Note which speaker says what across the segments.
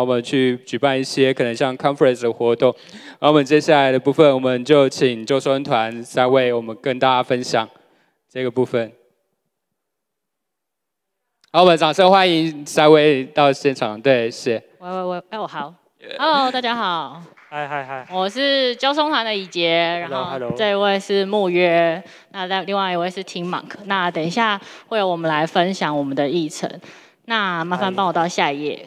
Speaker 1: 我们去举办一些可能像 conference 的活动，然后我们接下来的部分，我们就请周生团三位，我们跟大家分享这个部分。好，我们掌声欢迎三位到现场。对，谢。喂
Speaker 2: 喂喂，哎，我好，Hello，大家好。嗨嗨嗨。我是交通团的李杰，然后这位是木约，那另外一位是 Tim m o n k 那等一下会有我们来分享我们的议程。那麻烦帮我到下一页。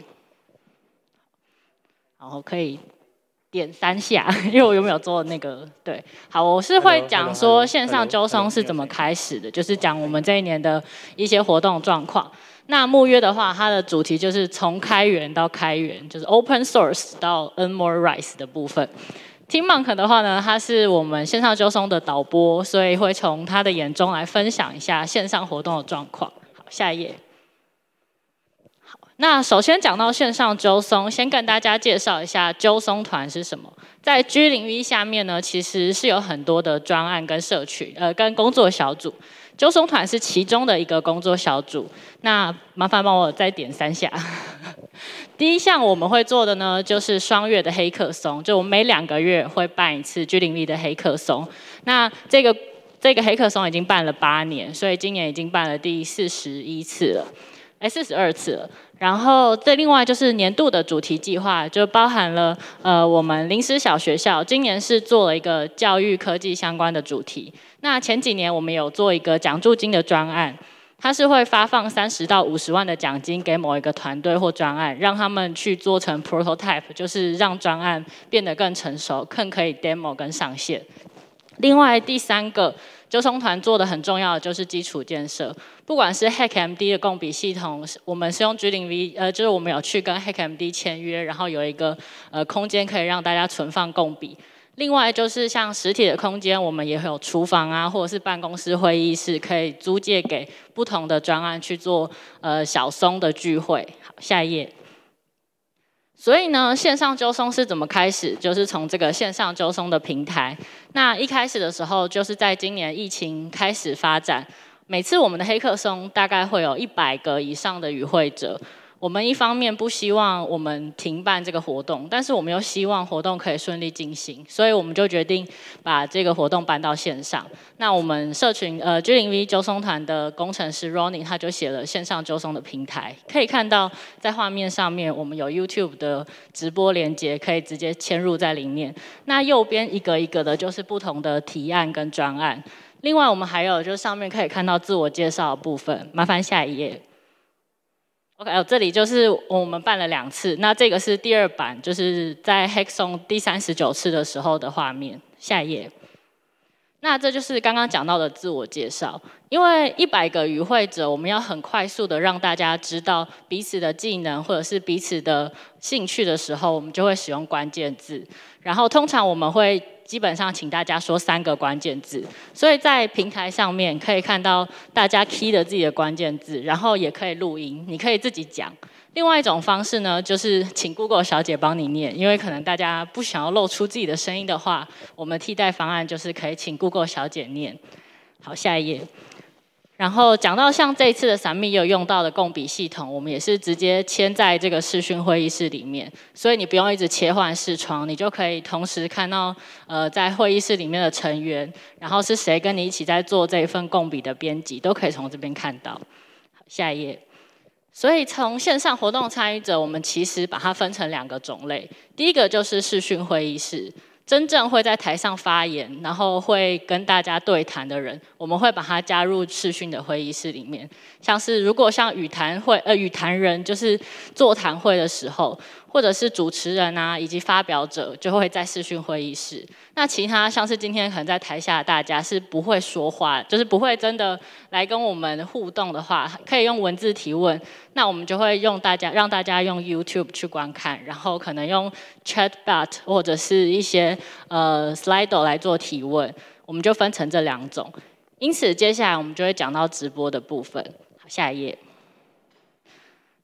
Speaker 2: 然后可以点三下，因为我有没有做那个对？好，我是会讲说线上周松是怎么开始的，就是讲我们这一年的一些活动状况。那募约的话，它的主题就是从开源到开源，就是 open source 到 e n more rights 的部分。听 m o n k 的话呢，他是我们线上周松的导播，所以会从他的眼中来分享一下线上活动的状况。好，下一页。那首先讲到线上揪松，先跟大家介绍一下揪松团是什么。在 G 零一下面呢，其实是有很多的专案跟社群，呃，跟工作小组。揪松团是其中的一个工作小组。那麻烦帮我再点三下。第一项我们会做的呢，就是双月的黑客松，就我们每两个月会办一次 G 零一的黑客松。那这个这个黑客松已经办了八年，所以今年已经办了第四十一次了。四十二次，然后这另外就是年度的主题计划，就包含了呃我们临时小学校今年是做了一个教育科技相关的主题。那前几年我们有做一个奖助金的专案，它是会发放三十到五十万的奖金给某一个团队或专案，让他们去做成 prototype，就是让专案变得更成熟，更可以 demo 跟上线。另外第三个。就松团做的很重要的就是基础建设，不管是 HackMD 的共笔系统，我们是用 G 零 V，呃，就是我们有去跟 HackMD 签约，然后有一个呃空间可以让大家存放共笔。另外就是像实体的空间，我们也会有厨房啊，或者是办公室、会议室，可以租借给不同的专案去做呃小松的聚会。好，下一页。所以呢，线上纠松是怎么开始？就是从这个线上纠松的平台。那一开始的时候，就是在今年疫情开始发展，每次我们的黑客松大概会有一百个以上的与会者。我们一方面不希望我们停办这个活动，但是我们又希望活动可以顺利进行，所以我们就决定把这个活动搬到线上。那我们社群呃 G 零 V 九松团的工程师 r o n n i e 他就写了线上九松的平台，可以看到在画面上面我们有 YouTube 的直播连接，可以直接嵌入在里面。那右边一个一个的就是不同的提案跟专案。另外我们还有就是上面可以看到自我介绍部分，麻烦下一页。OK，这里就是我们办了两次，那这个是第二版，就是在 Hexon 第三十九次的时候的画面。下一页，那这就是刚刚讲到的自我介绍，因为一百个与会者，我们要很快速的让大家知道彼此的技能或者是彼此的兴趣的时候，我们就会使用关键字，然后通常我们会。基本上，请大家说三个关键字。所以在平台上面可以看到大家 key 的自己的关键字，然后也可以录音，你可以自己讲。另外一种方式呢，就是请 Google 小姐帮你念，因为可能大家不想要露出自己的声音的话，我们替代方案就是可以请 Google 小姐念。好，下一页。然后讲到像这次的散秘有用到的共笔系统，我们也是直接签在这个视讯会议室里面，所以你不用一直切换视窗，你就可以同时看到呃在会议室里面的成员，然后是谁跟你一起在做这一份共笔的编辑，都可以从这边看到。下一页。所以从线上活动参与者，我们其实把它分成两个种类，第一个就是视讯会议室。真正会在台上发言，然后会跟大家对谈的人，我们会把他加入视讯的会议室里面。像是如果像语谈会，呃，语谈人就是座谈会的时候。或者是主持人啊，以及发表者就会在视讯会议室。那其他像是今天可能在台下大家是不会说话，就是不会真的来跟我们互动的话，可以用文字提问。那我们就会用大家让大家用 YouTube 去观看，然后可能用 Chatbot 或者是一些呃 Slide 来做提问。我们就分成这两种。因此，接下来我们就会讲到直播的部分。好，下一页。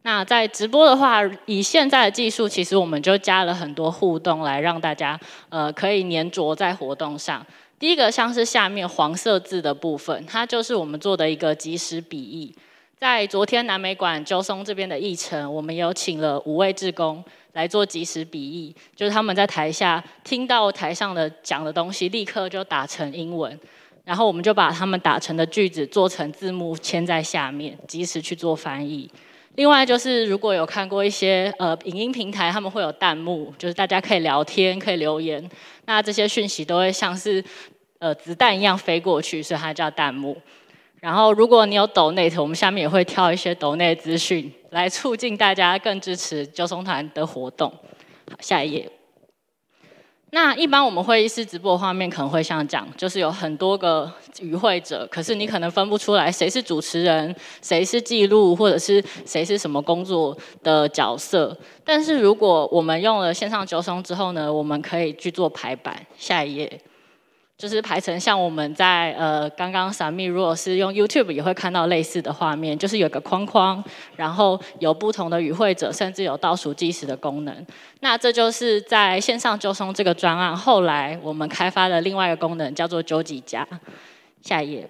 Speaker 2: 那在直播的话，以现在的技术，其实我们就加了很多互动，来让大家呃可以粘着在活动上。第一个像是下面黄色字的部分，它就是我们做的一个即时笔译。在昨天南美馆周松这边的议程，我们有请了五位志工来做即时笔译，就是他们在台下听到台上的讲的东西，立刻就打成英文，然后我们就把他们打成的句子做成字幕，签在下面，及时去做翻译。另外就是，如果有看过一些呃影音平台，他们会有弹幕，就是大家可以聊天、可以留言，那这些讯息都会像是呃子弹一样飞过去，所以它叫弹幕。然后如果你有抖 n a t 我们下面也会挑一些抖 n a t 资讯来促进大家更支持九松团的活动。好，下一页。那一般我们会议室直播画面可能会像这样，就是有很多个与会者，可是你可能分不出来谁是主持人，谁是记录，或者是谁是什么工作的角色。但是如果我们用了线上九松之后呢，我们可以去做排版。下一页。就是排成像我们在呃刚刚闪密，如果是用 YouTube 也会看到类似的画面，就是有个框框，然后有不同的与会者，甚至有倒数计时的功能。那这就是在线上就送这个专案，后来我们开发了另外一个功能，叫做揪几家。下一页。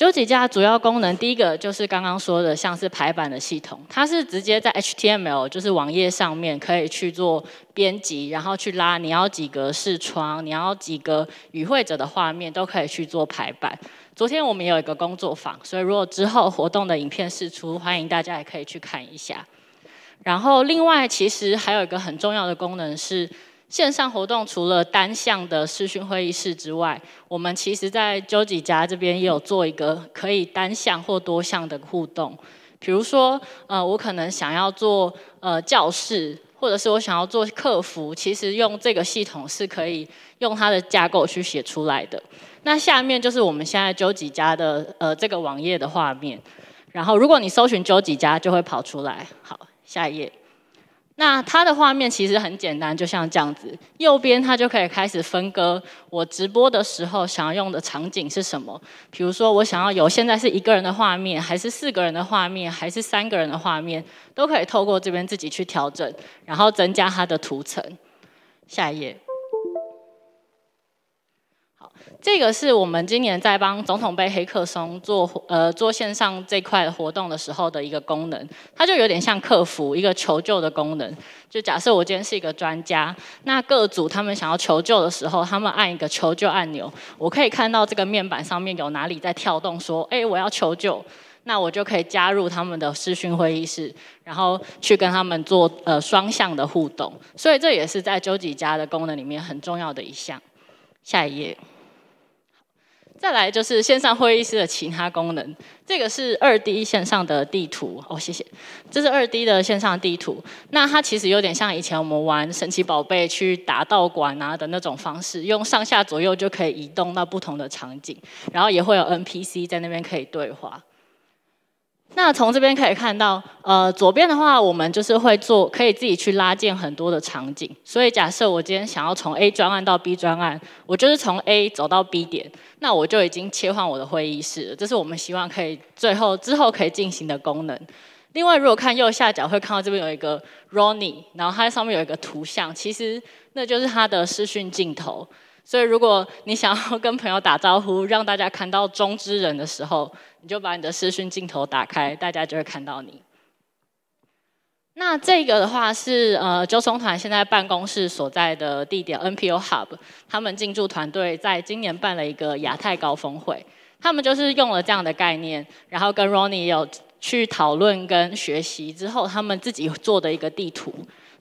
Speaker 2: 九几家主要功能，第一个就是刚刚说的，像是排版的系统，它是直接在 HTML 就是网页上面可以去做编辑，然后去拉你要几格视窗，你要几个与会者的画面都可以去做排版。昨天我们有一个工作坊，所以如果之后活动的影片试出，欢迎大家也可以去看一下。然后另外其实还有一个很重要的功能是。线上活动除了单向的视讯会议室之外，我们其实在周几家这边也有做一个可以单向或多项的互动，比如说，呃，我可能想要做呃教室，或者是我想要做客服，其实用这个系统是可以用它的架构去写出来的。那下面就是我们现在周几家的呃这个网页的画面，然后如果你搜寻周几家，就会跑出来。好，下一页。那它的画面其实很简单，就像这样子，右边它就可以开始分割。我直播的时候想要用的场景是什么？比如说我想要有现在是一个人的画面，还是四个人的画面，还是三个人的画面，都可以透过这边自己去调整，然后增加它的图层。下一页。这个是我们今年在帮总统杯黑客松做呃做线上这块活动的时候的一个功能，它就有点像客服一个求救的功能。就假设我今天是一个专家，那各组他们想要求救的时候，他们按一个求救按钮，我可以看到这个面板上面有哪里在跳动，说哎我要求救，那我就可以加入他们的视讯会议室，然后去跟他们做呃双向的互动。所以这也是在究几家的功能里面很重要的一项。下一页。再来就是线上会议室的其他功能，这个是二 D 线上的地图哦，谢谢。这是二 D 的线上地图，那它其实有点像以前我们玩神奇宝贝去打道馆啊的那种方式，用上下左右就可以移动到不同的场景，然后也会有 NPC 在那边可以对话。那从这边可以看到，呃，左边的话，我们就是会做，可以自己去拉建很多的场景。所以假设我今天想要从 A 专案到 B 专案，我就是从 A 走到 B 点，那我就已经切换我的会议室了。这是我们希望可以最后之后可以进行的功能。另外，如果看右下角会看到这边有一个 Ronnie，然后它上面有一个图像，其实那就是它的视讯镜头。所以，如果你想要跟朋友打招呼，让大家看到中之人的时候，你就把你的视讯镜头打开，大家就会看到你。那这个的话是呃，九松团现在办公室所在的地点 NPO Hub，他们进驻团队在今年办了一个亚太高峰会，他们就是用了这样的概念，然后跟 Ronnie 有去讨论跟学习之后，他们自己做的一个地图。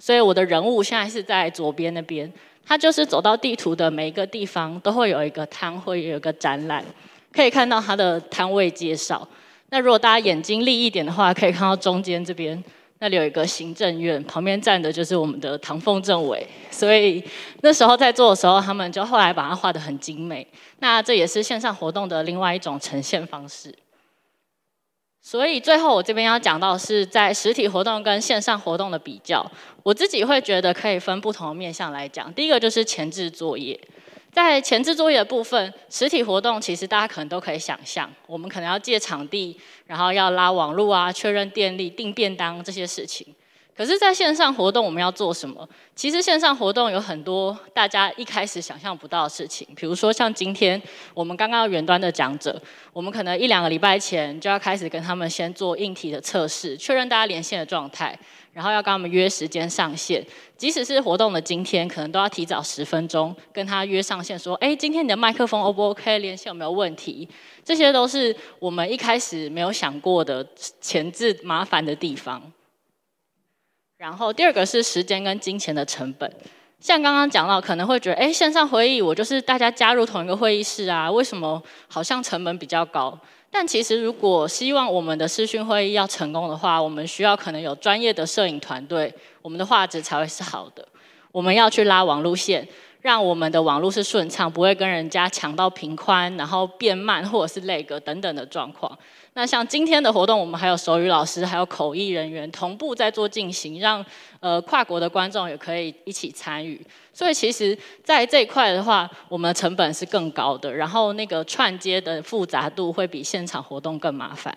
Speaker 2: 所以我的人物现在是在左边那边。它就是走到地图的每一个地方，都会有一个摊，会有一个展览，可以看到它的摊位介绍。那如果大家眼睛利一点的话，可以看到中间这边那里有一个行政院，旁边站的就是我们的唐凤政委。所以那时候在做的时候，他们就后来把它画得很精美。那这也是线上活动的另外一种呈现方式。所以最后我这边要讲到是在实体活动跟线上活动的比较，我自己会觉得可以分不同的面向来讲。第一个就是前置作业，在前置作业的部分，实体活动其实大家可能都可以想象，我们可能要借场地，然后要拉网路啊，确认电力、订便当这些事情。可是，在线上活动，我们要做什么？其实线上活动有很多大家一开始想象不到的事情。比如说，像今天我们刚刚远端的讲者，我们可能一两个礼拜前就要开始跟他们先做硬体的测试，确认大家连线的状态，然后要跟他们约时间上线。即使是活动的今天，可能都要提早十分钟跟他约上线，说：“哎，今天你的麦克风 O 不 OK？连线有没有问题？”这些都是我们一开始没有想过的前置麻烦的地方。然后第二个是时间跟金钱的成本，像刚刚讲到，可能会觉得，哎，线上会议我就是大家加入同一个会议室啊，为什么好像成本比较高？但其实如果希望我们的视讯会议要成功的话，我们需要可能有专业的摄影团队，我们的画质才会是好的。我们要去拉网路线，让我们的网路是顺畅，不会跟人家抢到平宽，然后变慢或者是泪格等等的状况。那像今天的活动，我们还有手语老师，还有口译人员同步在做进行，让呃跨国的观众也可以一起参与。所以其实在这一块的话，我们的成本是更高的，然后那个串接的复杂度会比现场活动更麻烦。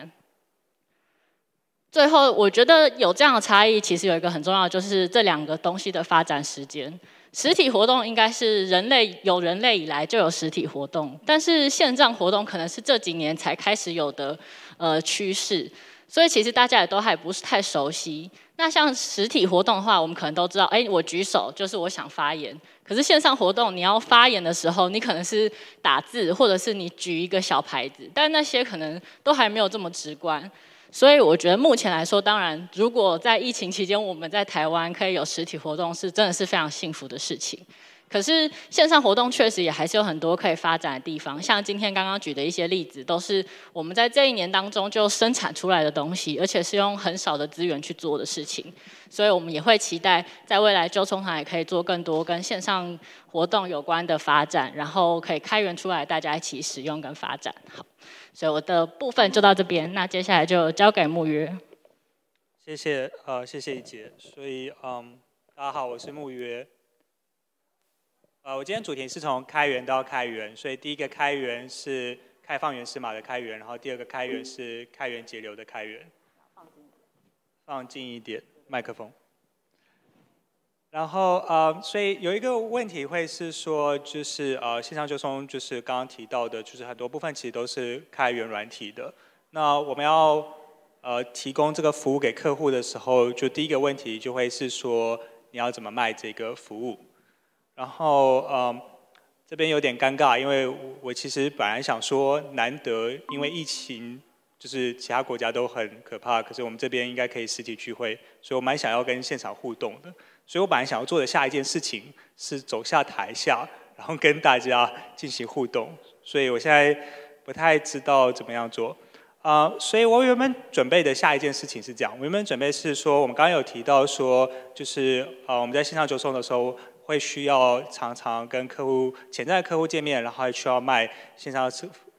Speaker 2: 最后，我觉得有这样的差异，其实有一个很重要就是这两个东西的发展时间。实体活动应该是人类有人类以来就有实体活动，但是线上活动可能是这几年才开始有的。呃，趋势，所以其实大家也都还不是太熟悉。那像实体活动的话，我们可能都知道，哎，我举手就是我想发言。可是线上活动，你要发言的时候，你可能是打字，或者是你举一个小牌子，但那些可能都还没有这么直观。所以我觉得目前来说，当然，如果在疫情期间，我们在台湾可以有实体活动，是真的是非常幸福的事情。可是线上活动确实也还是有很多可以发展的地方，像今天刚刚举的一些例子，都是我们在这一年当中就生产出来的东西，而且是用很少的资源去做的事情，所以我们也会期待在未来，周冲堂也可以做更多跟线上活动有关的发展，然后可以开源出来，大家一起使用跟发展。好，所以我的部分就到这边，那接下来就交给木约。
Speaker 3: 谢谢，呃，谢谢一杰。所以，嗯，大家好，我是木约。呃，我今天主题是从开源到开源，所以第一个开源是开放源码的开源，然后第二个开源是开源节流的开源。放近一点，麦克风。然后呃，所以有一个问题会是说，就是呃，线上就从就是刚刚提到的，就是很多部分其实都是开源软体的。那我们要呃提供这个服务给客户的时候，就第一个问题就会是说，你要怎么卖这个服务？然后嗯，这边有点尴尬，因为我其实本来想说，难得因为疫情，就是其他国家都很可怕，可是我们这边应该可以实体聚会，所以我蛮想要跟现场互动的。所以我本来想要做的下一件事情是走下台下，然后跟大家进行互动。所以我现在不太知道怎么样做啊，所以我原本准备的下一件事情是这样，我原本准备是说，我们刚刚有提到说，就是啊，我们在线上就送的时候。会需要常常跟客户潜在客户见面，然后还需要卖线上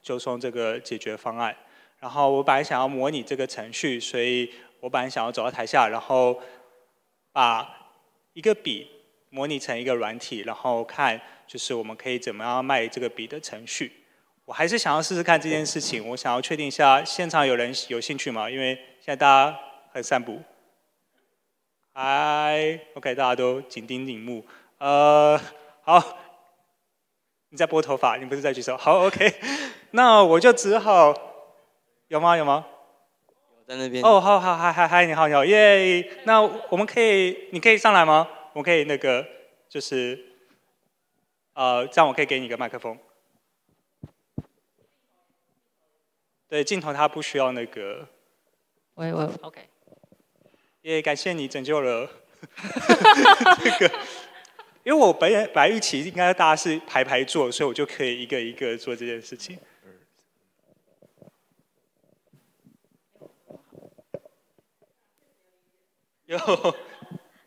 Speaker 3: 就送这个解决方案。然后我本来想要模拟这个程序，所以我本来想要走到台下，然后把一个笔模拟成一个软体，然后看就是我们可以怎么样卖这个笔的程序。我还是想要试试看这件事情，我想要确定一下现场有人有兴趣吗？因为现在大家很散步。嗨 o k 大家都紧盯屏幕。呃，好，你在拨头发，你不是在举手？好，OK，那我就只好，有吗？有吗？在那边。哦，好好嗨嗨嗨，你好你好耶！那我们可以，你可以上来吗？我可以那个，就是，呃，这样我可以给你一个麦克风。对，镜头它不需要那个。
Speaker 2: 喂喂，OK。
Speaker 3: 耶，感谢你拯救了 这个。因为我本人，白玉琪应该大家是排排坐，所以我就可以一个一个做这件事情。有，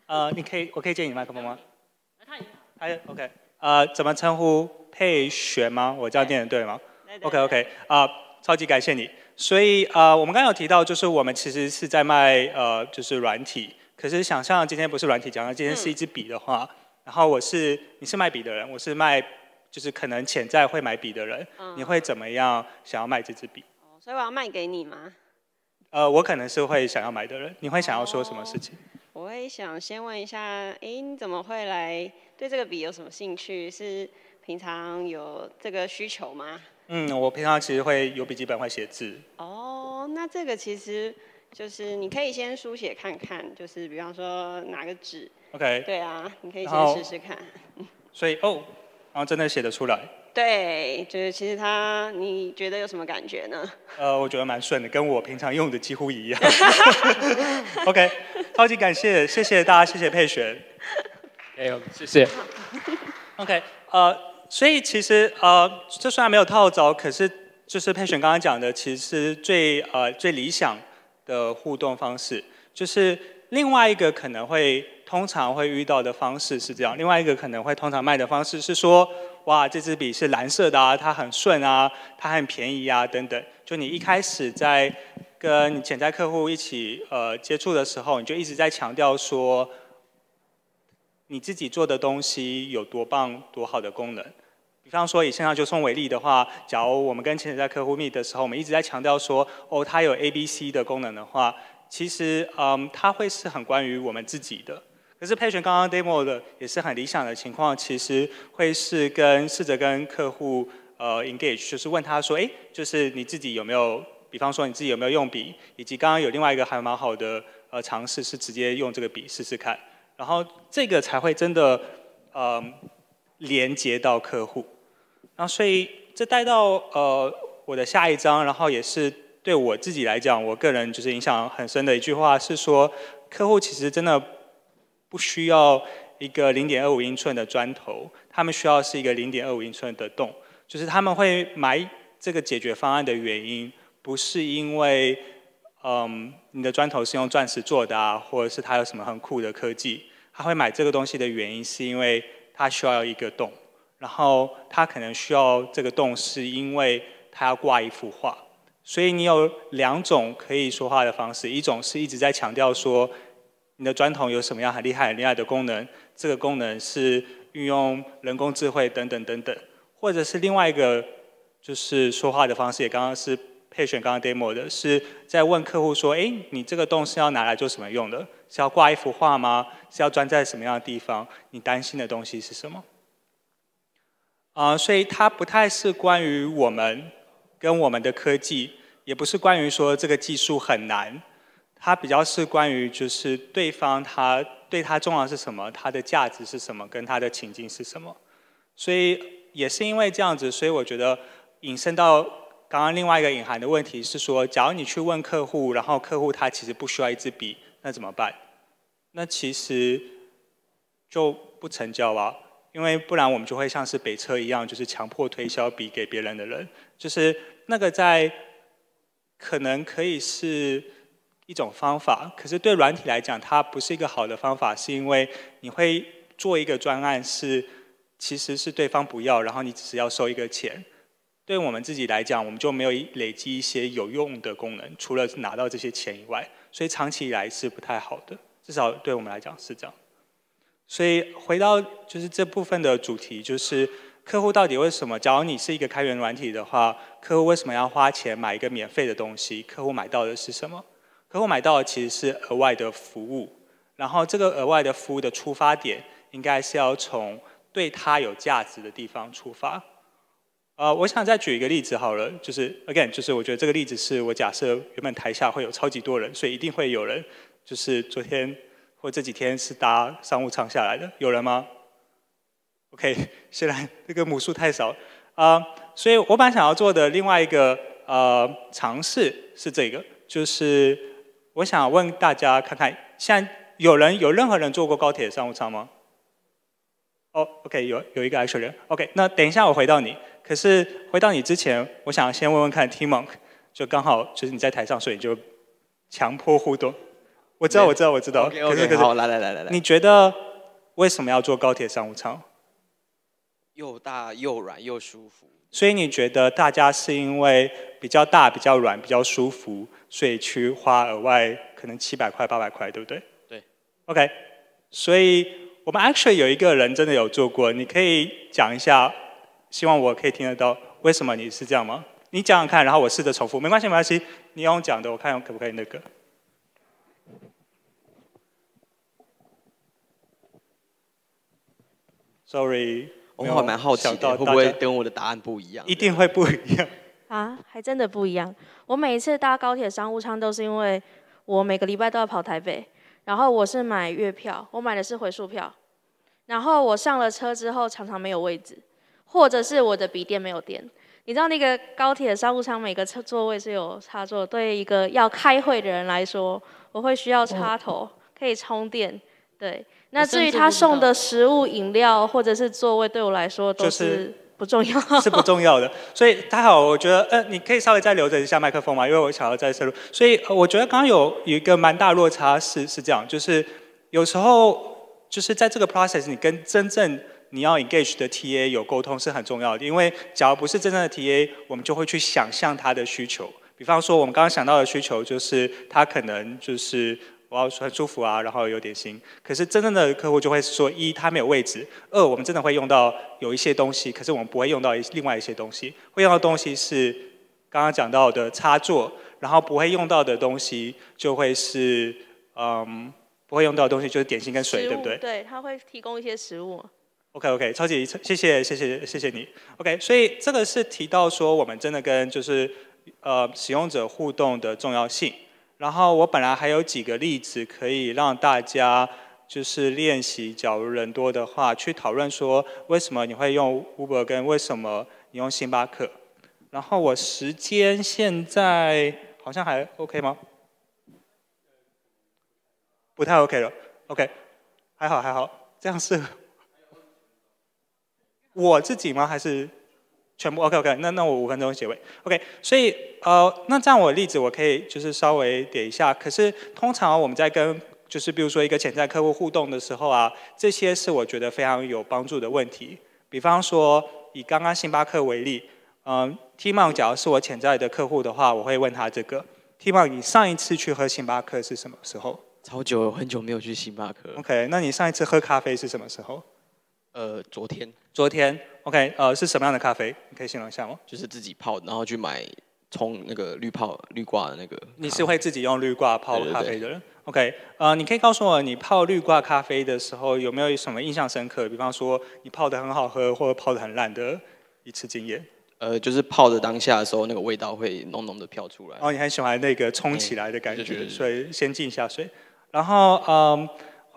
Speaker 3: 呃，你可以，我可以借你麦克风吗？还有，OK，呃，怎么称呼佩璇吗？我这样念对吗？OK，OK，啊，超级感谢你。所以，呃，我们刚刚有提到，就是我们其实是在卖，呃，就是软体。可是，想象今天不是软体，讲到今天是一支笔的话。然后我是你是卖笔的人，我是卖就是可能潜在会买笔的人，你会怎么样想要卖这支笔？
Speaker 2: 所以我要卖给你吗？
Speaker 3: 呃，我可能是会想要买的人，你会想要说什么事情？
Speaker 2: 我会想先问一下，哎，你怎么会来？对这个笔有什么兴趣？是平常有这个需求吗？
Speaker 3: 嗯，我平常其实会有笔记本会写字。
Speaker 2: 哦，那这个其实。就是你可以先书写看看，就是比方说拿个纸
Speaker 3: ，OK，
Speaker 4: 对啊，你可以先试试看。
Speaker 3: 所以哦，然后真的写得出来。
Speaker 4: 对，就是其实他，你觉得有什么感觉呢？
Speaker 3: 呃，我觉得蛮顺的，跟我平常用的几乎一样。OK，超级感谢谢谢大家，谢谢佩璇，哎呦，谢谢。OK，呃，所以其实呃，这虽然没有套招，可是就是佩璇刚刚讲的，其实最呃最理想。的互动方式，就是另外一个可能会通常会遇到的方式是这样，另外一个可能会通常卖的方式是说，哇，这支笔是蓝色的啊，它很顺啊，它很便宜啊，等等。就你一开始在跟潜在客户一起呃接触的时候，你就一直在强调说，你自己做的东西有多棒、多好的功能。比方说以线上就送为例的话，假如我们跟潜在客户 meet 的时候，我们一直在强调说，哦，它有 A、B、C 的功能的话，其实，嗯，它会是很关于我们自己的。可是 p a t 佩 n 刚刚 demo 的也是很理想的情况，其实会是跟试着跟客户呃 engage，就是问他说，哎，就是你自己有没有，比方说你自己有没有用笔，以及刚刚有另外一个还蛮好的呃尝试是直接用这个笔试试看，然后这个才会真的，嗯，连接到客户。那所以这带到呃我的下一章，然后也是对我自己来讲，我个人就是影响很深的一句话是说，客户其实真的不需要一个0.25英寸的砖头，他们需要是一个0.25英寸的洞，就是他们会买这个解决方案的原因，不是因为嗯你的砖头是用钻石做的啊，或者是它有什么很酷的科技，他会买这个东西的原因是因为他需要一个洞。然后他可能需要这个洞，是因为他要挂一幅画。所以你有两种可以说话的方式：一种是一直在强调说你的砖头有什么样很厉害、很厉害的功能，这个功能是运用人工智慧等等等等；或者是另外一个就是说话的方式，也刚刚是配选刚刚 demo 的是在问客户说：“哎，你这个洞是要拿来做什么用的？是要挂一幅画吗？是要钻在什么样的地方？你担心的东西是什么？”啊，所以它不太是关于我们跟我们的科技，也不是关于说这个技术很难，它比较是关于就是对方他对他重要是什么，他的价值是什么，跟他的情境是什么。所以也是因为这样子，所以我觉得引申到刚刚另外一个隐含的问题是说，假如你去问客户，然后客户他其实不需要一支笔，那怎么办？那其实就不成交了。因为不然我们就会像是北车一样，就是强迫推销笔给别人的人，就是那个在可能可以是一种方法，可是对软体来讲，它不是一个好的方法，是因为你会做一个专案是其实是对方不要，然后你只是要收一个钱，对我们自己来讲，我们就没有累积一些有用的功能，除了拿到这些钱以外，所以长期以来是不太好的，至少对我们来讲是这样。所以回到就是这部分的主题，就是客户到底为什么？假如你是一个开源软体的话，客户为什么要花钱买一个免费的东西？客户买到的是什么？客户买到的其实是额外的服务。然后这个额外的服务的出发点，应该是要从对他有价值的地方出发。呃，我想再举一个例子好了，就是 again，就是我觉得这个例子是我假设原本台下会有超级多人，所以一定会有人，就是昨天。或这几天是搭商务舱下来的，有人吗？OK，虽然这个母数太少啊，所以我本来想要做的另外一个呃尝试是这个，就是我想问大家看看，现在有人有任何人坐过高铁商务舱吗？哦，OK，有有一个 a c t u a l 人 o k 那等一下我回到你，可是回到你之前，我想先问问看 Timon，就刚好就是你在台上，所以就强迫互动。
Speaker 4: 我知道，我知道，我知道。OK，OK，好，来来来来来。你
Speaker 3: 觉得为什么要坐高铁商务舱？
Speaker 4: 又大又软又舒服。
Speaker 3: 所以你觉得大家是因为比较大、比较软、比较舒服，所以去花额外可能七百块、八百块，对不对？对。OK，所以我们 actually 有一个人真的有做过，你可以讲一下，希望我可以听得到，为什么你是这样吗？你讲讲看，然后我试着重复，没关系，没关系，你用讲的，我看可不可以那个。
Speaker 4: Sorry，我好蛮好奇，会不会跟我的答案不一样？
Speaker 3: 一定会不一样
Speaker 2: 啊，还真的不一样。我每一次搭高铁商务舱，都是因为我每个礼拜都要跑台北，然后我是买月票，我买的是回数票。然后我上了车之后，常常没有位置，或者是我的笔电没有电。你知道那个高铁商务舱每个座座位是有插座，对一个要开会的人来说，我会需要插头可以充电，对。那至于他送的食物、饮料或者是座位，对我来说都是不重要。是不
Speaker 3: 重要的，所以大家好。我觉得，呃，你可以稍微再留着一下麦克风嘛，因为我想要再摄入。所以我觉得刚刚有一个蛮大落差，是是这样，就是有时候就是在这个 process，你跟真正你要 engage 的 TA 有沟通是很重要的，因为假如不是真正的 TA，我们就会去想象他的需求。比方说，我们刚刚想到的需求就是他可能就是。我要很舒服啊，然后有点心。可是真正的客户就会说：一，他没有位置；二，我们真的会用到有一些东西，可是我们不会用到另外一些东西。会用到东西是刚刚讲到的插座，然后不会用到的东西就会是嗯，不会用到的东西就是点心跟水，对不对？
Speaker 2: 对，他会提供一些食物。
Speaker 3: OK，OK，超级谢谢，谢谢，谢谢你。OK，所以这个是提到说我们真的跟就是呃使用者互动的重要性。然后我本来还有几个例子可以让大家就是练习，假如人多的话，去讨论说为什么你会用 Uber 跟为什么你用星巴克。然后我时间现在好像还 OK 吗？不太 OK 了，OK，还好还好，这样是我自己吗？还是？全部 OK，OK，那那我五分钟结尾，OK，所以呃，那这样我例子我可以就是稍微点一下。可是通常我们在跟就是比如说一个潜在客户互动的时候啊，这些是我觉得非常有帮助的问题。比方说以刚刚星巴克为例，嗯，Tman，假如是我潜在的客户的话，我会问他这个：Tman，你上一次去喝星巴克是什么时候？超久，很久没有去星巴克。OK，那你上一次喝咖啡是什么时候？呃，昨天，昨天，OK，呃，是什么样的咖啡？你可以形容一下
Speaker 4: 吗？就是自己泡，然后去买冲那个滤泡、滤挂的那个。你
Speaker 3: 是会自己用滤挂泡咖啡的人？OK，呃，你可以告诉我，你泡滤挂咖啡的时候有没有什么印象深刻？比方说，你泡的很好喝，或者泡的很烂的一次经验？
Speaker 4: 呃，就是泡的当下的时候，那个味道会浓浓的飘出来。
Speaker 3: 哦，你很喜欢那个冲起来的感觉，所以先浸一下水，然后嗯。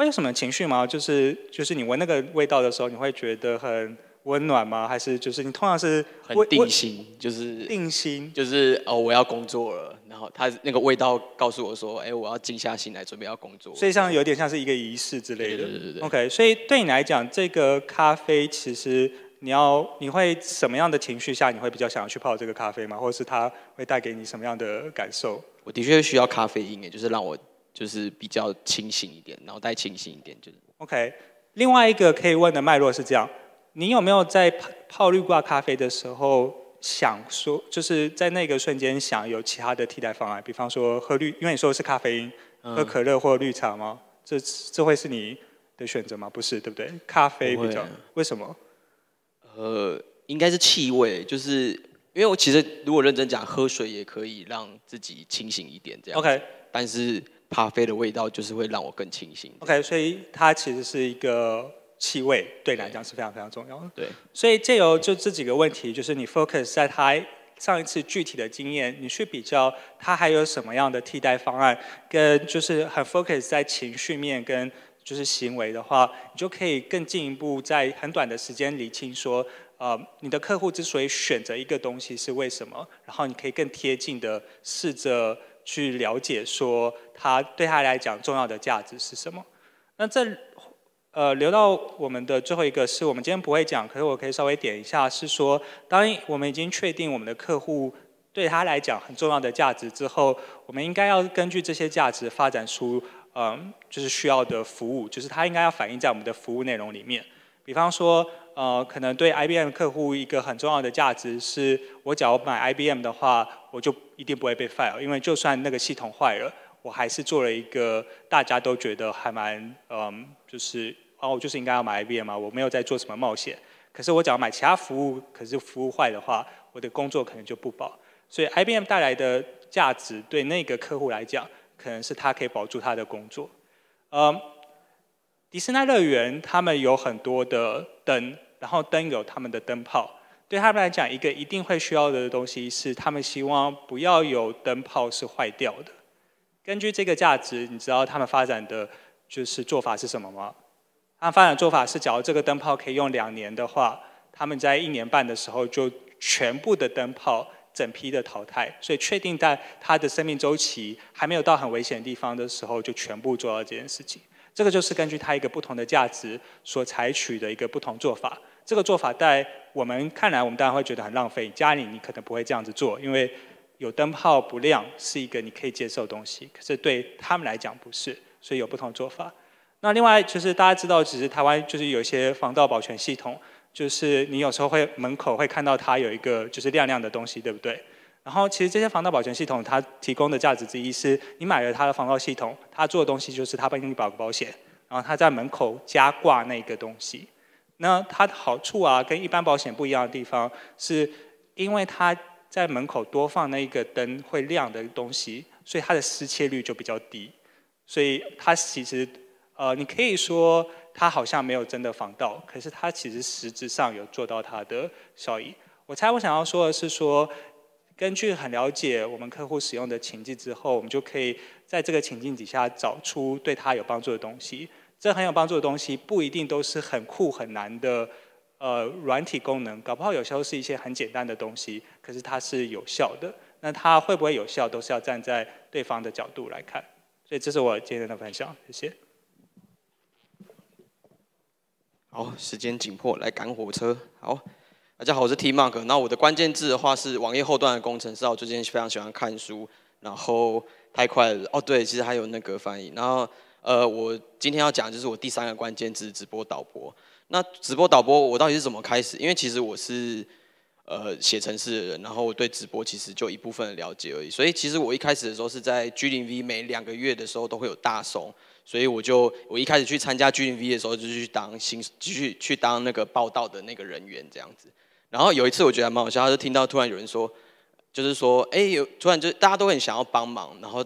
Speaker 3: 有什么情绪吗？就是就是你闻那个味道的时候，你会觉得很温暖吗？还是就是你通常是很定心，
Speaker 4: 就是定心，就是哦，我要工作了。然后他那个味道告诉我说，哎，我要静下心来准备要工作。所以像有点像是一个仪式之类的。对对对对。OK，所以
Speaker 3: 对你来讲，这个咖啡其实你要你会什么样的情绪下你会比较想要去泡这个咖啡吗？或者是它会带给你什么样的感受？
Speaker 4: 我的确需要咖啡因，也就是让我。就是比较清醒一点，脑袋清醒一点，就是
Speaker 3: OK。另外一个可以问的脉络是这样：你有没有在泡绿挂咖啡的时候想说，就是在那个瞬间想有其他的替代方案，比方说喝绿，因为你说的是咖啡因，喝可乐或绿茶吗？这这会是你的选择吗？不是，对不
Speaker 4: 对？咖啡比较，为什么？呃，应该是气味，就是因为我其实如果认真讲，喝水也可以让自己清醒一点，这样 OK，但是。咖啡的味道就是会让我更清醒。
Speaker 3: OK，所以它其实是一个气味，对你来讲是非常非常重要的。对，所以借由就这几个问题，就是你 focus 在它上一次具体的经验，你去比较它还有什么样的替代方案，跟就是很 focus 在情绪面跟就是行为的话，你就可以更进一步在很短的时间理清说，呃，你的客户之所以选择一个东西是为什么，然后你可以更贴近的试着。去了解说他对他来讲重要的价值是什么。那这呃留到我们的最后一个是我们今天不会讲，可是我可以稍微点一下，是说当我们已经确定我们的客户对他来讲很重要的价值之后，我们应该要根据这些价值发展出嗯就是需要的服务，就是它应该要反映在我们的服务内容里面。比方说。呃，可能对 IBM 客户一个很重要的价值是，我只要买 IBM 的话，我就一定不会被 fire，因为就算那个系统坏了，我还是做了一个大家都觉得还蛮，嗯，就是哦，我就是应该要买 IBM 嘛，我没有在做什么冒险。可是我只要买其他服务，可是服务坏的话，我的工作可能就不保。所以 IBM 带来的价值对那个客户来讲，可能是他可以保住他的工作，嗯。迪士尼乐园，他们有很多的灯，然后灯有他们的灯泡。对他们来讲，一个一定会需要的东西是，他们希望不要有灯泡是坏掉的。根据这个价值，你知道他们发展的就是做法是什么吗？他们发展做法是，假如这个灯泡可以用两年的话，他们在一年半的时候就全部的灯泡整批的淘汰。所以，确定在它的生命周期还没有到很危险的地方的时候，就全部做到这件事情。这个就是根据它一个不同的价值所采取的一个不同做法。这个做法在我们看来，我们当然会觉得很浪费。家里你可能不会这样子做，因为有灯泡不亮是一个你可以接受的东西，可是对他们来讲不是，所以有不同做法。那另外就是大家知道，其实台湾就是有一些防盗保全系统，就是你有时候会门口会看到它有一个就是亮亮的东西，对不对？然后，其实这些防盗保全系统它提供的价值之一是，你买了它的防盗系统，它做的东西就是它帮你保个保险，然后它在门口加挂那个东西。那它的好处啊，跟一般保险不一样的地方是，因为它在门口多放那一个灯会亮的东西，所以它的失窃率就比较低。所以它其实，呃，你可以说它好像没有真的防盗，可是它其实实质上有做到它的效益。我猜我想要说的是说。根据很了解我们客户使用的情境之后，我们就可以在这个情境底下找出对他有帮助的东西。这很有帮助的东西不一定都是很酷很难的，呃，软体功能，搞不好有时候是一些很简单的东西，可是它是有效的。那它会不会有效，都是要站在对方的角度来看。
Speaker 4: 所以这是我今天的分享，谢谢。好，时间紧迫，来赶火车，好。大家好，我是 Tim a r k 那我的关键字的话是网页后端的工程师。我最近非常喜欢看书，然后太快了哦。对，其实还有那个翻译。然后呃，我今天要讲就是我第三个关键字：直播导播。那直播导播我到底是怎么开始？因为其实我是呃写程式的人，然后我对直播其实就一部分的了解而已。所以其实我一开始的时候是在 G 零 V，每两个月的时候都会有大手，所以我就我一开始去参加 G 零 V 的时候，就去当新继续去当那个报道的那个人员这样子。然后有一次我觉得蛮好笑，他就听到突然有人说，就是说，哎，有突然就大家都很想要帮忙，然后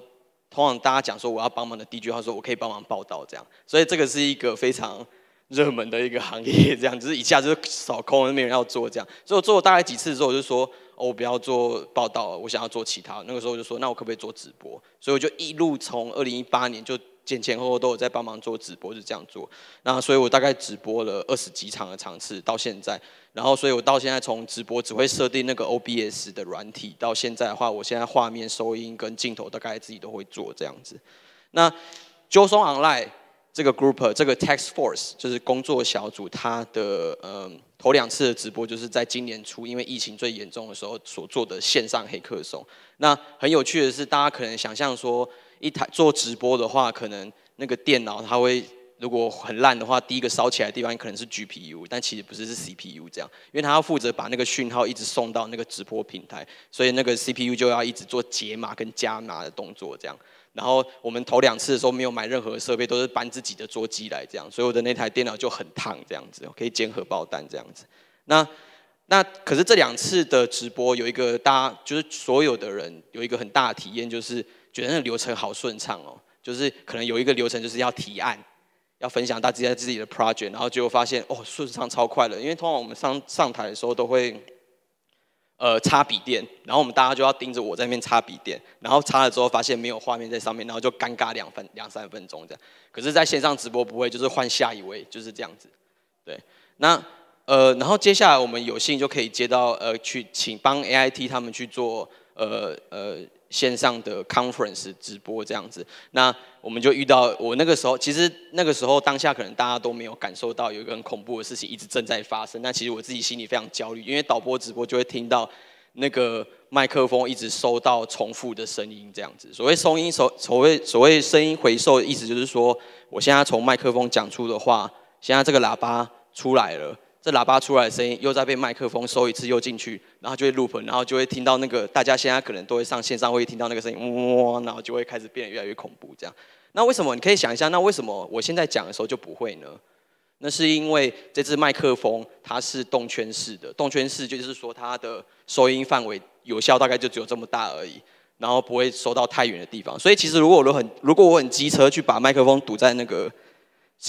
Speaker 4: 通常大家讲说我要帮忙的第一句话，说我可以帮忙报道这样，所以这个是一个非常热门的一个行业，这样就是一下就扫空，没人要做这样。所以我做了大概几次之后，我就说，哦，我不要做报道了，我想要做其他。那个时候我就说，那我可不可以做直播？所以我就一路从二零一八年就。前前后后都有在帮忙做直播，是这样做。那所以，我大概直播了二十几场的场次，到现在。然后，所以我到现在从直播只会设定那个 OBS 的软体，到现在的话，我现在画面、收音跟镜头大概自己都会做这样子。那 j o o n o n Online 这个 group，这个 Task Force 就是工作小组，它的嗯头两次的直播就是在今年初，因为疫情最严重的时候所做的线上黑客松。那很有趣的是，大家可能想象说。一台做直播的话，可能那个电脑它会如果很烂的话，第一个烧起来的地方可能是 G P U，但其实不是是 C P U 这样，因为它要负责把那个讯号一直送到那个直播平台，所以那个 C P U 就要一直做解码跟加码的动作这样。然后我们头两次的时候没有买任何设备，都是搬自己的桌机来这样，所以我的那台电脑就很烫这样子，可以煎核爆蛋这样子。那那可是这两次的直播有一个大家就是所有的人有一个很大的体验就是。觉得那流程好顺畅哦，就是可能有一个流程就是要提案，要分享大家自己的 project，然后果发现哦顺畅超快了，因为通常我们上上台的时候都会，呃插笔电，然后我们大家就要盯着我在那边插笔电，然后插了之后发现没有画面在上面，然后就尴尬两分两三分钟这样，可是在线上直播不会，就是换下一位就是这样子，对，那呃然后接下来我们有幸就可以接到呃去请帮 A I T 他们去做呃呃。线上的 conference 直播这样子，那我们就遇到我那个时候，其实那个时候当下可能大家都没有感受到有一个很恐怖的事情一直正在发生，但其实我自己心里非常焦虑，因为导播直播就会听到那个麦克风一直收到重复的声音这样子。所谓收音，所所谓所谓声音回的意思就是说，我现在从麦克风讲出的话，现在这个喇叭出来了。这喇叭出来的声音又再被麦克风收一次，又进去，然后就会 loop 然后就会听到那个大家现在可能都会上线上会听到那个声音，哇，然后就会开始变得越来越恐怖这样。那为什么？你可以想一下，那为什么我现在讲的时候就不会呢？那是因为这支麦克风它是动圈式的，动圈式就是说它的收音范围有效大概就只有这么大而已，然后不会收到太远的地方。所以其实如果我很如果我很机车去把麦克风堵在那个。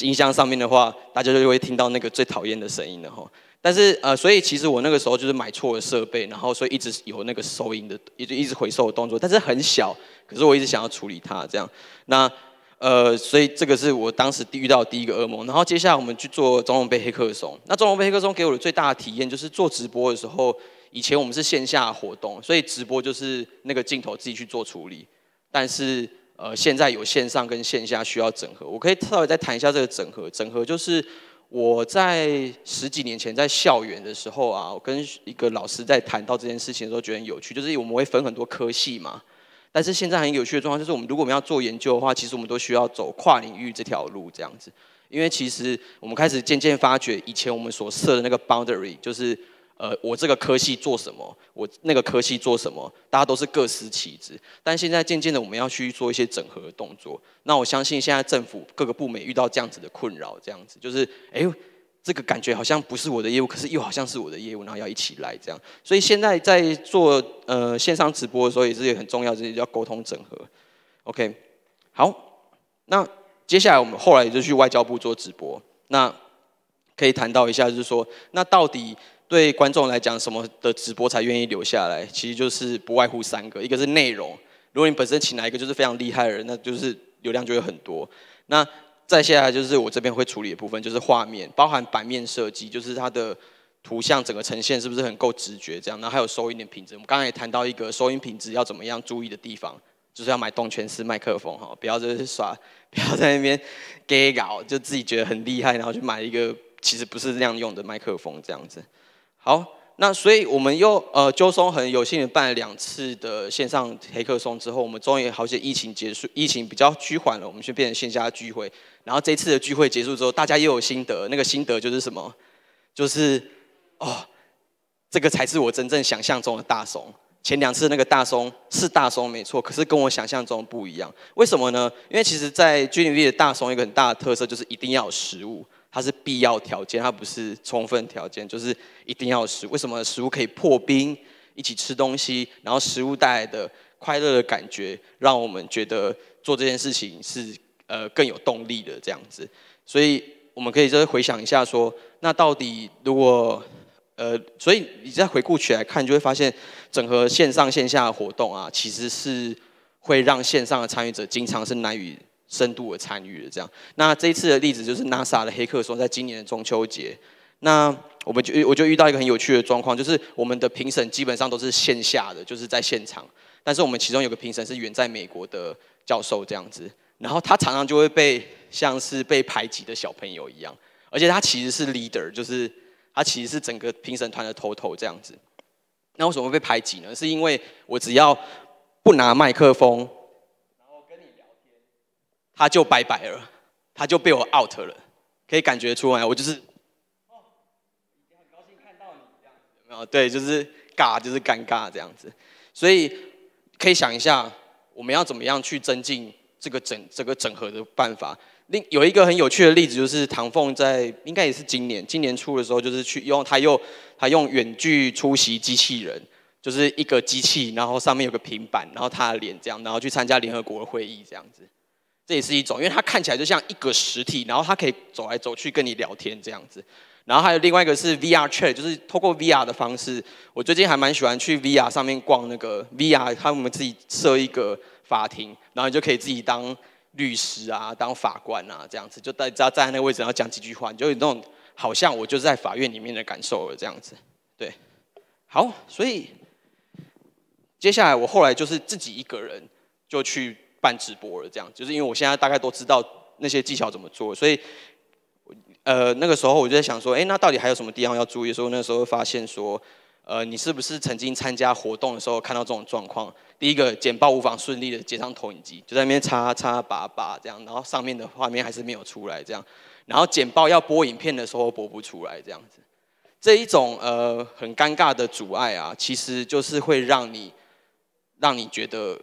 Speaker 4: 音箱上面的话，大家就会听到那个最讨厌的声音了哈。但是呃，所以其实我那个时候就是买错了设备，然后所以一直有那个收音的，也就一直回收的动作。但是很小，可是我一直想要处理它这样。那呃，所以这个是我当时遇到第一个噩梦。然后接下来我们去做中龙杯黑客松。那中龙杯黑客松给我的最大的体验就是做直播的时候，以前我们是线下活动，所以直播就是那个镜头自己去做处理，但是。呃，现在有线上跟线下需要整合，我可以稍微再谈一下这个整合。整合就是我在十几年前在校园的时候啊，我跟一个老师在谈到这件事情的时候，觉得很有趣，就是我们会分很多科系嘛。但是现在很有趣的状况就是，我们如果我们要做研究的话，其实我们都需要走跨领域这条路这样子，因为其实我们开始渐渐发觉，以前我们所设的那个 boundary 就是。呃，我这个科系做什么？我那个科系做什么？大家都是各司其职。但现在渐渐的，我们要去做一些整合的动作。那我相信现在政府各个部门遇到这样子的困扰，这样子就是，哎，这个感觉好像不是我的业务，可是又好像是我的业务，然后要一起来这样。所以现在在做呃线上直播的时候，也是也很重要，就是要沟通整合。OK，好，那接下来我们后来就去外交部做直播，那可以谈到一下，就是说，那到底？对观众来讲，什么的直播才愿意留下来？其实就是不外乎三个，一个是内容。如果你本身请来一个就是非常厉害的人，那就是流量就会很多。那再下来就是我这边会处理的部分，就是画面，包含版面设计，就是它的图像整个呈现是不是很够直觉这样。那还有收音的品质，我们刚才也谈到一个收音品质要怎么样注意的地方，就是要买动圈式麦克风哈，不要就是 耍，不要在那边 gay 搞，就自己觉得很厉害，然后去买一个其实不是这样用的麦克风这样子。好，那所以我们又呃，邱松很有幸办了两次的线上黑客松之后，我们终于好些疫情结束，疫情比较趋缓了，我们去变成线下聚会。然后这次的聚会结束之后，大家又有心得，那个心得就是什么？就是哦，这个才是我真正想象中的大松。前两次那个大松是大松没错，可是跟我想象中不一样。为什么呢？因为其实，在居旅里的大松，一个很大的特色就是一定要有食物。它是必要条件，它不是充分条件，就是一定要食。为什么食物可以破冰？一起吃东西，然后食物带来的快乐的感觉，让我们觉得做这件事情是呃更有动力的这样子。所以我们可以再回想一下，说那到底如果呃，所以你再回顾起来看，就会发现整合线上线下的活动啊，其实是会让线上的参与者经常是难以。深度的参与了。这样，那这一次的例子就是 NASA 的黑客说，在今年的中秋节，那我们就我就遇到一个很有趣的状况，就是我们的评审基本上都是线下的，就是在现场，但是我们其中有个评审是远在美国的教授这样子，然后他常常就会被像是被排挤的小朋友一样，而且他其实是 leader，就是他其实是整个评审团的头头这样子。那为什么会被排挤呢？是因为我只要不拿麦克风。他就拜拜了，他就被我 out 了，可以感觉出来，我就是，哦，很高兴看到你这样，有没有？对，就是尬，就是尴尬这样子，所以可以想一下，我们要怎么样去增进这个整这个整合的办法。另有一个很有趣的例子，就是唐凤在应该也是今年今年初的时候，就是去用他又他用远距出席机器人，就是一个机器，然后上面有个平板，然后他的脸这样，然后去参加联合国的会议这样子。这也是一种，因为它看起来就像一个实体，然后它可以走来走去跟你聊天这样子。然后还有另外一个是 VR chat，就是透过 VR 的方式。我最近还蛮喜欢去 VR 上面逛那个 VR，他们自己设一个法庭，然后你就可以自己当律师啊、当法官啊这样子，就待站站在那个位置，然后讲几句话，你就有那种好像我就在法院里面的感受这样子。对，好，所以接下来我后来就是自己一个人就去。办直播了，这样就是因为我现在大概都知道那些技巧怎么做，所以，呃，那个时候我就在想说，哎，那到底还有什么地方要注意？所以那时候发现说，呃，你是不是曾经参加活动的时候看到这种状况？第一个，简报无法顺利的接上投影机，就在那边插插拔拔这样，然后上面的画面还是没有出来这样，然后简报要播影片的时候播不出来这样子，这一种呃很尴尬的阻碍啊，其实就是会让你让你觉得。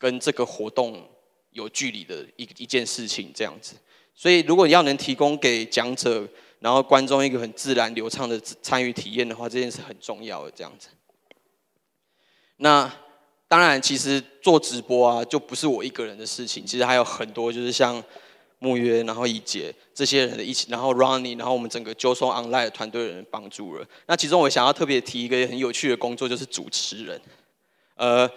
Speaker 4: 跟这个活动有距离的一一件事情，这样子。所以，如果你要能提供给讲者，然后观众一个很自然流畅的参与体验的话，这件事很重要。的这样子。那当然，其实做直播啊，就不是我一个人的事情。其实还有很多，就是像木约，然后以杰这些人的一起，然后 Ronnie，然后我们整个 j o s o n Online 团队人帮助了。那其中，我想要特别提一个很有趣的工作，就是主持人，呃。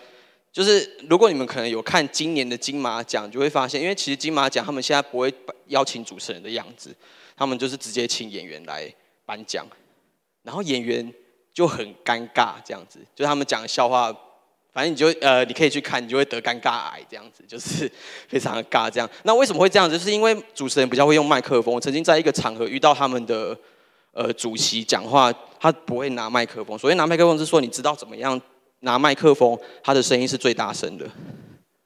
Speaker 4: 就是如果你们可能有看今年的金马奖，就会发现，因为其实金马奖他们现在不会邀请主持人的样子，他们就是直接请演员来颁奖，然后演员就很尴尬这样子，就他们讲的笑话，反正你就呃你可以去看，你就会得尴尬癌这样子，就是非常的尬这样。那为什么会这样子？是因为主持人比较会用麦克风。我曾经在一个场合遇到他们的呃主席讲话，他不会拿麦克风，所以拿麦克风是说你知道怎么样。拿麦克风，他的声音是最大声的。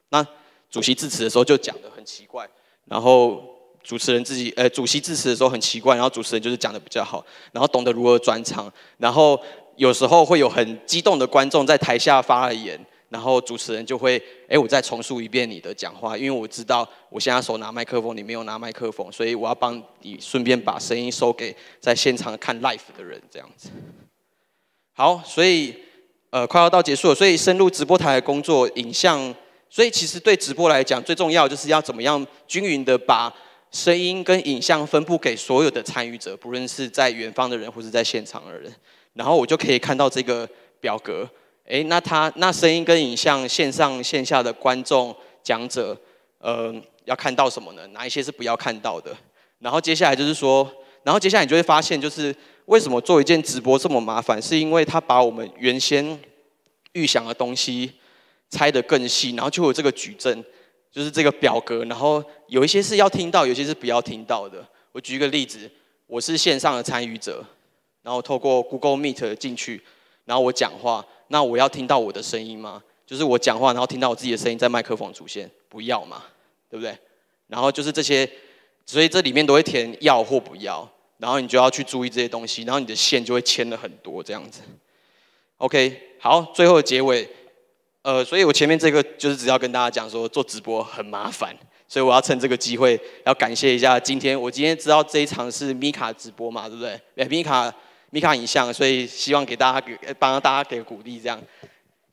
Speaker 4: 那主席致辞的时候就讲的很奇怪，然后主持人自己，呃，主席致辞的时候很奇怪，然后主持人就是讲的比较好，然后懂得如何转场，然后有时候会有很激动的观众在台下发了言，然后主持人就会，哎，我再重述一遍你的讲话，因为我知道我现在手拿麦克风，你没有拿麦克风，所以我要帮你顺便把声音收给在现场看 l i f e 的人，这样子。好，所以。呃，快要到结束了，所以深入直播台的工作影像，所以其实对直播来讲，最重要就是要怎么样均匀的把声音跟影像分布给所有的参与者，不论是在远方的人或是在现场的人，然后我就可以看到这个表格，哎，那他那声音跟影像线上线下的观众讲者，呃，要看到什么呢？哪一些是不要看到的？然后接下来就是说。然后接下来你就会发现，就是为什么做一件直播这么麻烦，是因为他把我们原先预想的东西拆得更细，然后就有这个矩阵，就是这个表格。然后有一些是要听到，有些是不要听到的。我举一个例子，我是线上的参与者，然后透过 Google Meet 进去，然后我讲话，那我要听到我的声音吗？就是我讲话，然后听到我自己的声音在麦克风出现，不要嘛，对不对？然后就是这些，所以这里面都会填要或不要。然后你就要去注意这些东西，然后你的线就会牵了很多这样子。OK，好，最后结尾，呃，所以我前面这个就是只要跟大家讲说做直播很麻烦，所以我要趁这个机会要感谢一下，今天我今天知道这一场是米卡直播嘛，对不对？哎，米卡，米卡影像，所以希望给大家给帮大家给鼓励这样。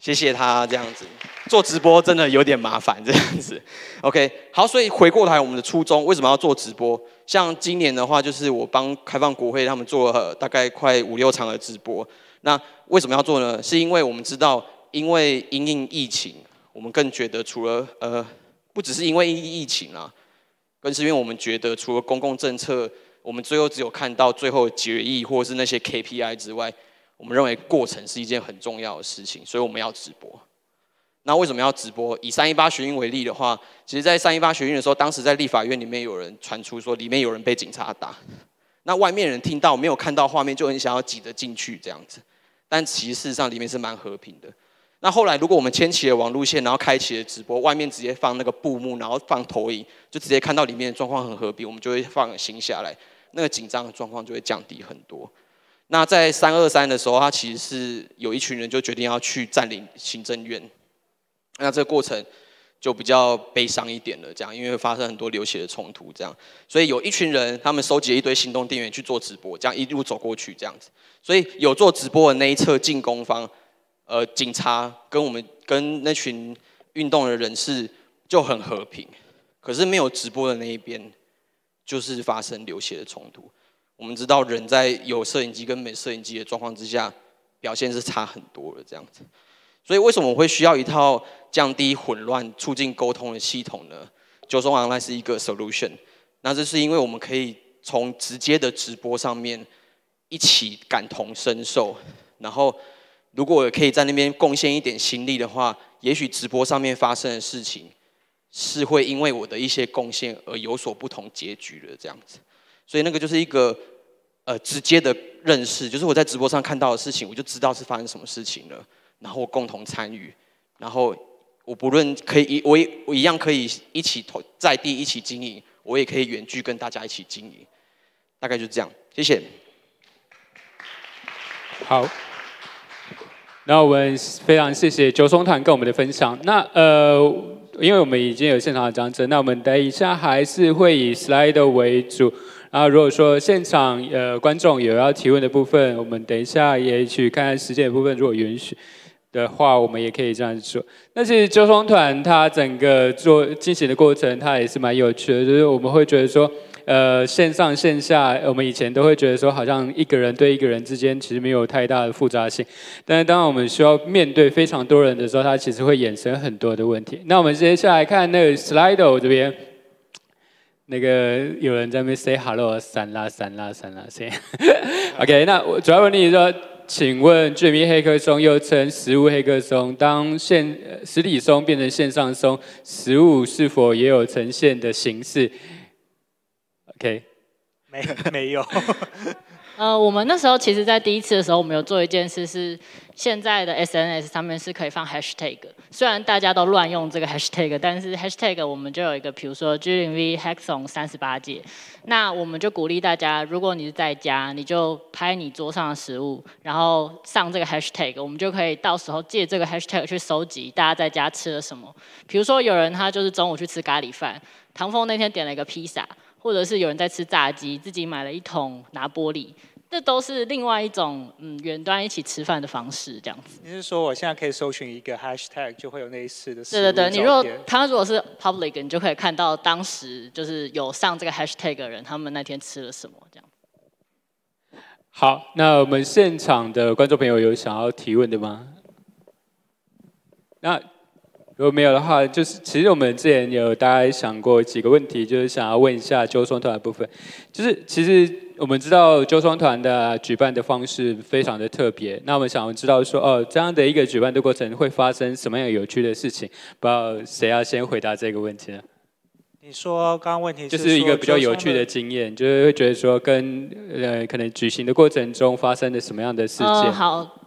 Speaker 4: 谢谢他这样子，做直播真的有点麻烦这样子。OK，好，所以回过来我们的初衷为什么要做直播？像今年的话，就是我帮开放国会他们做了大概快五六场的直播。那为什么要做呢？是因为我们知道，因为因应疫情，我们更觉得除了呃，不只是因为疫疫情啊，更是因为我们觉得除了公共政策，我们最后只有看到最后决议或是那些 KPI 之外。我们认为过程是一件很重要的事情，所以我们要直播。那为什么要直播？以三一八学运为例的话，其实在三一八学运的时候，当时在立法院里面有人传出说里面有人被警察打，那外面人听到没有看到画面，就很想要挤得进去这样子。但其实事实上里面是蛮和平的。那后来如果我们牵起了网路线，然后开启了直播，外面直接放那个布幕，然后放投影，就直接看到里面的状况很和平，我们就会放心下来，那个紧张的状况就会降低很多。那在三二三的时候，他其实是有一群人就决定要去占领行政院。那这个过程就比较悲伤一点了，这样因为发生很多流血的冲突，这样。所以有一群人，他们收集了一堆行动电源去做直播，这样一路走过去这样子。所以有做直播的那一侧进攻方，呃，警察跟我们跟那群运动的人士就很和平。可是没有直播的那一边，就是发生流血的冲突。我们知道人在有摄影机跟没摄影机的状况之下，表现是差很多的这样子，所以为什么会需要一套降低混乱、促进沟通的系统呢？九松 online 是一个 solution。那这是因为我们可以从直接的直播上面一起感同身受，然后如果我可以在那边贡献一点心力的话，也许直播上面发生的事情是会因为我的一些贡献而有所不同结局的这样子。所以那个就是一个呃直接的认识，就是我在直播上看到的事情，我就知道是发生什么事情了。然后我共同参与，然后我不论可以，我我一样可以一起投在地一起经营，我也可以远距跟大家一起经营，大概就这样。谢谢。
Speaker 1: 好，那我们非常谢谢九松团跟我们的分享。那呃，因为我们已经有现场的掌声，那我们等一下还是会以 slide 为主。啊，如果说现场呃观众有要提问的部分，我们等一下也去看看时间的部分，如果允许的话，我们也可以这样做。但是揪双团它整个做进行的过程，它也是蛮有趣的，就是我们会觉得说，呃，线上线下，我们以前都会觉得说，好像一个人对一个人之间其实没有太大的复杂性。但是，当我们需要面对非常多人的时候，他其实会衍生很多的问题。那我们接下来看那个 Slido 这边。那个有人在那边 say hello 散啦散啦散啦，先 OK，那主要问题说，请问居民黑客松又称实物黑客松，当线实体松变成线上松，实物是否也有呈现的形式？OK，没 没有。
Speaker 2: 呃，我们那时候其实，在第一次的时候，我们有做一件事，是现在的 SNS 上面是可以放 hashtag。虽然大家都乱用这个 hashtag，但是 hashtag 我们就有一个，比如说 g 零 v h a c k o n 三十八届，那我们就鼓励大家，如果你是在家，你就拍你桌上的食物，然后上这个 hashtag，我们就可以到时候借这个 hashtag 去收集大家在家吃了什么。比如说有人他就是中午去吃咖喱饭，唐峰那天点了一个披萨。或者是有人在吃炸鸡，自己买了一桶拿玻璃，这都是另外一种嗯远端一起吃饭的方式，这样子。你是说我现在可以搜寻一个 hashtag，就会有类似的？对对对，你如果他如果是 public，你就可以看到当时就是有上这个 hashtag 的人，他们那天吃了什么这样。
Speaker 1: 好，那我们现场的观众朋友有想要提问的吗？那。如果没有的话，就是其实我们之前有大概想过几个问题，就是想要问一下周双团的部分。就是其实我们知道周双团的举办的方式非常的特别，那我们想要知道说哦，这样的一个举办的过程会发生什么样有趣的事情？不知道谁要先回答这个问题呢？
Speaker 3: 你说刚刚问题是就是一个比较有趣的经
Speaker 1: 验，就是会觉得说跟呃可能举行的过程中发生的什么样的事件？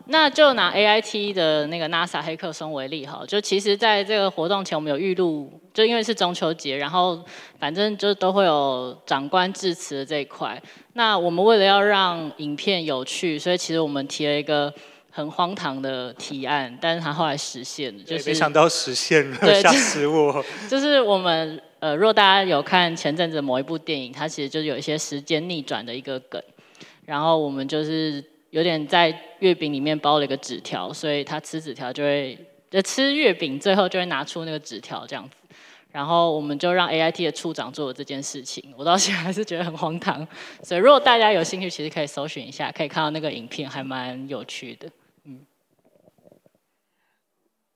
Speaker 2: 那就拿 A I T 的那个 NASA 黑客松为例哈，就其实在这个活动前我们有预录，就因为是中秋节，然后反正就是都会有长官致辞这一块。那我们为了要让影片有趣，所以其实我们提了一个很荒唐的提案，但是他后来实现了，就是没想到实
Speaker 3: 现了，吓死我。
Speaker 2: 就是我们呃，若大家有看前阵子某一部电影，它其实就是有一些时间逆转的一个梗，然后我们就是。有点在月饼里面包了一个纸条，所以他吃纸条就会，就吃月饼最后就会拿出那个纸条这样子。然后我们就让 AIT 的处长做了这件事情，我到现在还是觉得很荒唐。所以如果大家有兴趣，其实可以搜寻一下，可以看到那个影片，还蛮有趣的。
Speaker 1: 嗯。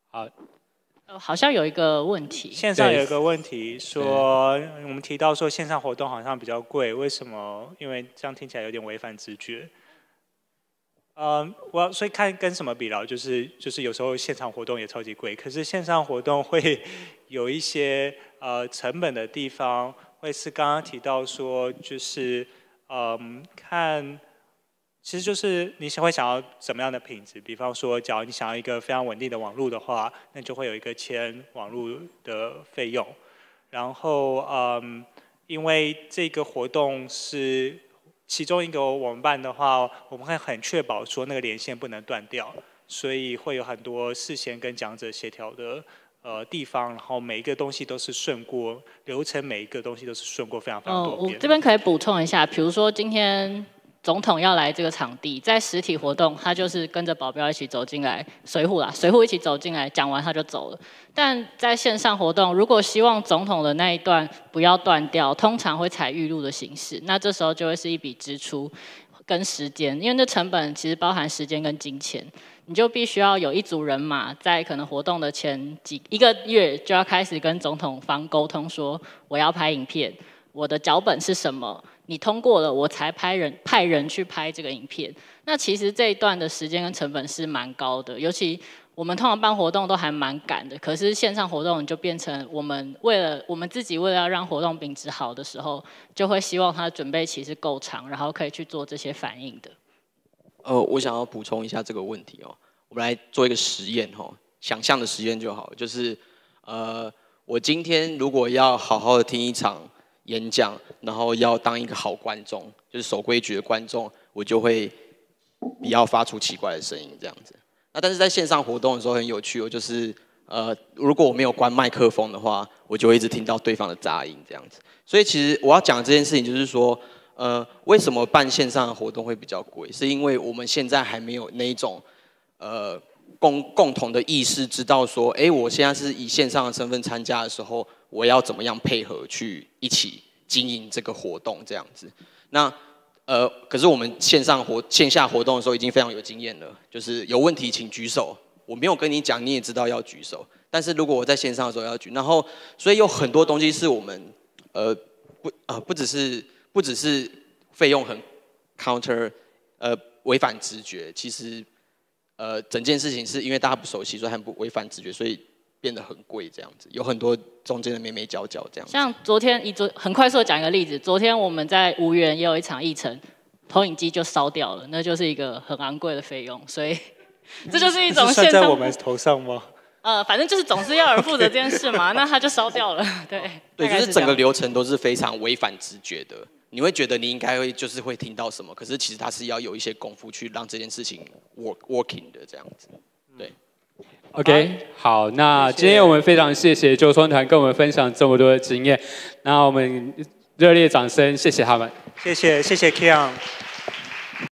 Speaker 3: 好。
Speaker 2: 好像有一个问题。线上有一个问
Speaker 3: 题说，我们提到说线上活动好像比较贵，为什么？因为这样听起来有点违反直觉。嗯，我所以看跟什么比了，就是就是有时候现场活动也超级贵，可是线上活动会有一些呃成本的地方，会是刚刚提到说就是嗯看，其实就是你想会想要怎么样的品质，比方说，假如你想要一个非常稳定的网络的话，那就会有一个签网络的费用，然后嗯，因为这个活动是。其中一个网办的话，我们会很确保说那个连线不能断掉，所以会有很多事先跟讲者协调的呃地方，然后每一个东西都是顺过流程，每一个东西都是顺过非常非常多哦，我这
Speaker 2: 边可以补充一下，比如说今天。总统要来这个场地，在实体活动，他就是跟着保镖一起走进来，随扈啦，随扈一起走进来，讲完他就走了。但在线上活动，如果希望总统的那一段不要断掉，通常会采预录的形式，那这时候就会是一笔支出跟时间，因为那成本其实包含时间跟金钱，你就必须要有一组人马在可能活动的前几一个月就要开始跟总统方沟通，说我要拍影片，我的脚本是什么。你通过了，我才派人派人去拍这个影片。那其实这一段的时间跟成本是蛮高的，尤其我们通常办活动都还蛮赶的。可是线上活动就变成我们为了我们自己，为了要让活动品质好的时候，就会希望它准备其实够长，然后可以去做这些
Speaker 4: 反应的。呃，我想要补充一下这个问题哦。我们来做一个实验哦，想象的实验就好，就是呃，我今天如果要好好的听一场。演讲，然后要当一个好观众，就是守规矩的观众，我就会比较发出奇怪的声音这样子。那但是在线上活动的时候很有趣，我就是呃，如果我没有关麦克风的话，我就一直听到对方的杂音这样子。所以其实我要讲这件事情，就是说，呃，为什么办线上的活动会比较贵？是因为我们现在还没有那一种呃共共同的意识，知道说，哎，我现在是以线上的身份参加的时候。我要怎么样配合去一起经营这个活动？这样子，那呃，可是我们线上活线下活动的时候已经非常有经验了。就是有问题请举手，我没有跟你讲，你也知道要举手。但是如果我在线上的时候要举，然后所以有很多东西是我们呃不呃不只是不只是费用很 counter 呃违反直觉，其实呃整件事情是因为大家不熟悉，所以很不违反直觉，所以。变得很贵，这样子有很多中间的眉眉角角这样。像
Speaker 2: 昨天，一昨很快速的讲一个例子，昨天我们在无缘也有一场议程，投影机就烧掉了，那就是一个很昂贵的费用，所以 这就是一种。现在我们
Speaker 3: 头
Speaker 4: 上吗？
Speaker 2: 呃，反正就是总是要人负责这件事嘛，那它就烧掉了，对。对，就是整个
Speaker 4: 流程都是非常违反直觉的，你会觉得你应该会就是会听到什么，可是其实它是要有一些功夫去让这件事情 work working 的这样子，对。
Speaker 1: OK，好，那今天我们非常谢谢救生团跟我们分享这么多的经验，那我们热烈掌声，谢谢他们，谢谢，谢谢 k a
Speaker 3: n